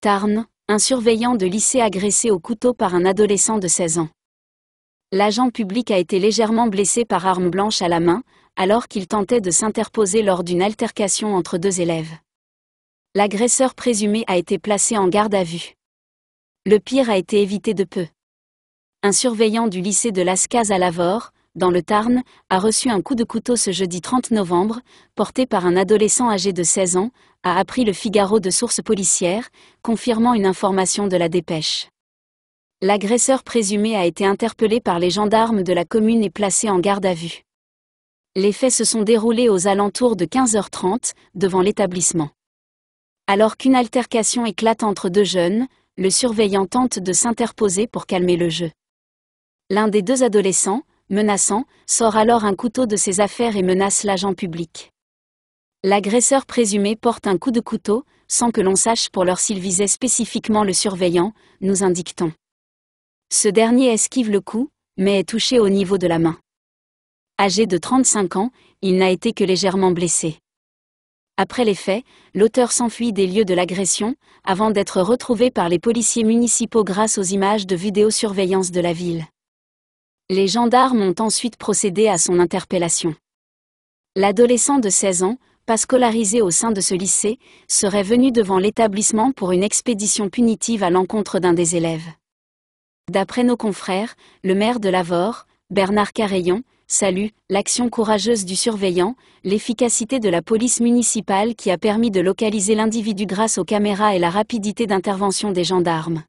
Tarn, un surveillant de lycée agressé au couteau par un adolescent de 16 ans. L'agent public a été légèrement blessé par arme blanche à la main, alors qu'il tentait de s'interposer lors d'une altercation entre deux élèves. L'agresseur présumé a été placé en garde à vue. Le pire a été évité de peu. Un surveillant du lycée de Lascaz à Lavore, dans le Tarn, a reçu un coup de couteau ce jeudi 30 novembre, porté par un adolescent âgé de 16 ans, a appris le Figaro de sources policières, confirmant une information de la dépêche. L'agresseur présumé a été interpellé par les gendarmes de la commune et placé en garde à vue. Les faits se sont déroulés aux alentours de 15h30, devant l'établissement. Alors qu'une altercation éclate entre deux jeunes, le surveillant tente de s'interposer pour calmer le jeu. L'un des deux adolescents, menaçant, sort alors un couteau de ses affaires et menace l'agent public. L'agresseur présumé porte un coup de couteau, sans que l'on sache pour l'heure s'il visait spécifiquement le surveillant, nous indiquons. Ce dernier esquive le coup, mais est touché au niveau de la main. Âgé de 35 ans, il n'a été que légèrement blessé. Après les faits, l'auteur s'enfuit des lieux de l'agression, avant d'être retrouvé par les policiers municipaux grâce aux images de vidéosurveillance de la ville. Les gendarmes ont ensuite procédé à son interpellation. L'adolescent de 16 ans, pas scolarisé au sein de ce lycée, serait venu devant l'établissement pour une expédition punitive à l'encontre d'un des élèves. D'après nos confrères, le maire de Lavore, Bernard Carayon, salue l'action courageuse du surveillant, l'efficacité de la police municipale qui a permis de localiser l'individu grâce aux caméras et la rapidité d'intervention des gendarmes.